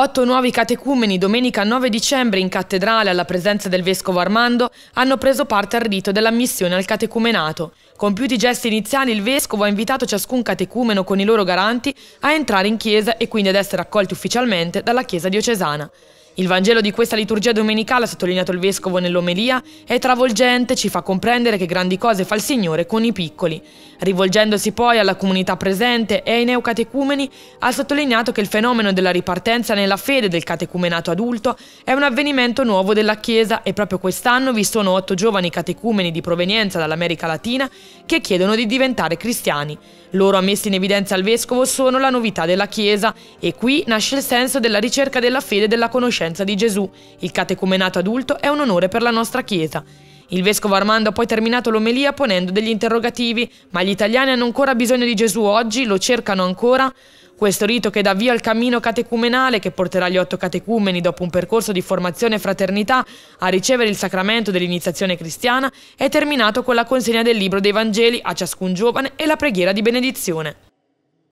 Otto nuovi catecumeni domenica 9 dicembre in cattedrale alla presenza del Vescovo Armando hanno preso parte al rito dell'ammissione al catecumenato. Compiuti i gesti iniziali il Vescovo ha invitato ciascun catecumeno con i loro garanti a entrare in chiesa e quindi ad essere accolti ufficialmente dalla chiesa diocesana. Il Vangelo di questa liturgia domenicale, ha sottolineato il Vescovo nell'omelia, è travolgente, ci fa comprendere che grandi cose fa il Signore con i piccoli. Rivolgendosi poi alla comunità presente e ai neocatecumeni, ha sottolineato che il fenomeno della ripartenza nella fede del catecumenato adulto è un avvenimento nuovo della Chiesa e proprio quest'anno vi sono otto giovani catecumeni di provenienza dall'America Latina che chiedono di diventare cristiani. Loro ammessi in evidenza al Vescovo sono la novità della Chiesa e qui nasce il senso della ricerca della fede e della conoscenza sofferenza di Gesù. Il catecumenato adulto è un onore per la nostra Chiesa. Il vescovo Armando ha poi terminato l'omelia ponendo degli interrogativi, ma gli italiani hanno ancora bisogno di Gesù oggi, lo cercano ancora? Questo rito che dà via al cammino catecumenale che porterà gli otto catecumeni dopo un percorso di formazione e fraternità a ricevere il sacramento dell'iniziazione cristiana è terminato con la consegna del libro dei Vangeli a ciascun giovane e la preghiera di benedizione.